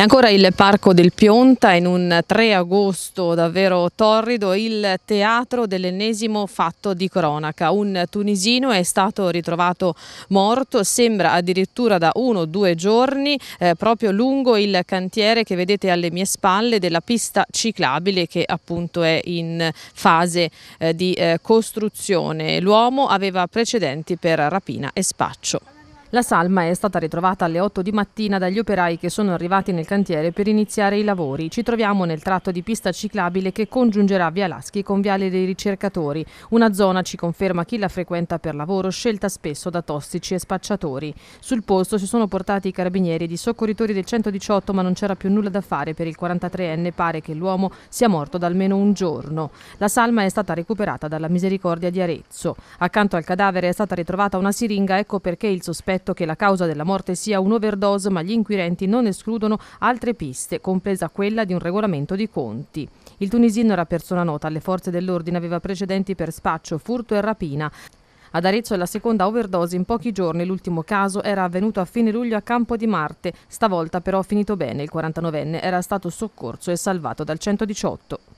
E ancora il Parco del Pionta in un 3 agosto davvero torrido, il teatro dell'ennesimo fatto di cronaca. Un tunisino è stato ritrovato morto, sembra addirittura da uno o due giorni, eh, proprio lungo il cantiere che vedete alle mie spalle della pista ciclabile che appunto è in fase eh, di eh, costruzione. L'uomo aveva precedenti per rapina e spaccio. La salma è stata ritrovata alle 8 di mattina dagli operai che sono arrivati nel cantiere per iniziare i lavori. Ci troviamo nel tratto di pista ciclabile che congiungerà Via Laschi con Viale dei Ricercatori, una zona ci conferma chi la frequenta per lavoro, scelta spesso da tossici e spacciatori. Sul posto si sono portati i carabinieri di soccorritori del 118 ma non c'era più nulla da fare per il 43enne, pare che l'uomo sia morto da almeno un giorno. La salma è stata recuperata dalla Misericordia di Arezzo. Accanto al cadavere è stata ritrovata una siringa, ecco perché il sospetto sospetto che la causa della morte sia un'overdose, ma gli inquirenti non escludono altre piste, compresa quella di un regolamento di conti. Il tunisino era persona nota alle forze dell'ordine, aveva precedenti per spaccio, furto e rapina. Ad Arezzo è la seconda overdose in pochi giorni, l'ultimo caso era avvenuto a fine luglio a Campo di Marte, stavolta però finito bene, il 49enne era stato soccorso e salvato dal 118.